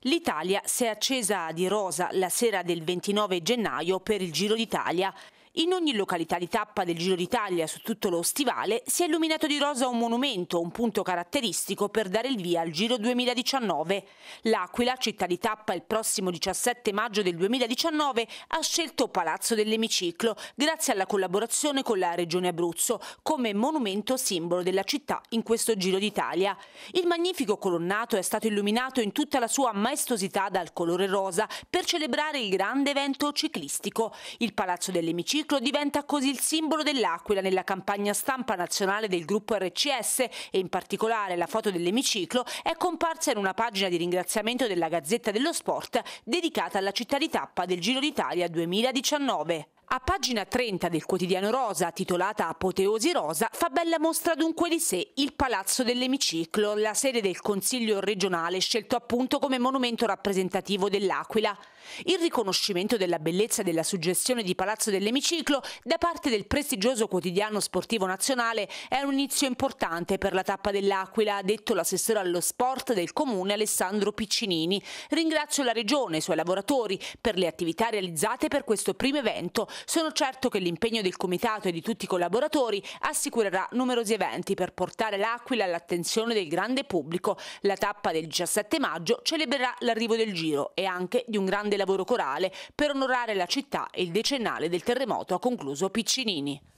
L'Italia si è accesa di rosa la sera del 29 gennaio per il Giro d'Italia in ogni località di tappa del Giro d'Italia su tutto lo stivale si è illuminato di rosa un monumento, un punto caratteristico per dare il via al Giro 2019. L'Aquila, città di tappa il prossimo 17 maggio del 2019, ha scelto Palazzo dell'Emiciclo grazie alla collaborazione con la Regione Abruzzo come monumento simbolo della città in questo Giro d'Italia. Il magnifico colonnato è stato illuminato in tutta la sua maestosità dal colore rosa per celebrare il grande evento ciclistico. Il Palazzo dell'Emiciclo ciclo diventa così il simbolo dell'Aquila nella campagna stampa nazionale del gruppo RCS e in particolare la foto dell'emiciclo è comparsa in una pagina di ringraziamento della Gazzetta dello Sport dedicata alla città di tappa del Giro d'Italia 2019. A pagina 30 del quotidiano Rosa, titolata Apoteosi Rosa, fa bella mostra dunque di sé il Palazzo dell'Emiciclo, la sede del Consiglio regionale scelto appunto come monumento rappresentativo dell'Aquila. Il riconoscimento della bellezza della suggestione di Palazzo dell'Emiciclo da parte del prestigioso quotidiano sportivo nazionale è un inizio importante per la tappa dell'Aquila, ha detto l'assessore allo sport del comune Alessandro Piccinini. Ringrazio la regione e i suoi lavoratori per le attività realizzate per questo primo evento sono certo che l'impegno del comitato e di tutti i collaboratori assicurerà numerosi eventi per portare l'Aquila all'attenzione del grande pubblico. La tappa del 17 maggio celebrerà l'arrivo del giro e anche di un grande lavoro corale per onorare la città e il decennale del terremoto, ha concluso Piccinini.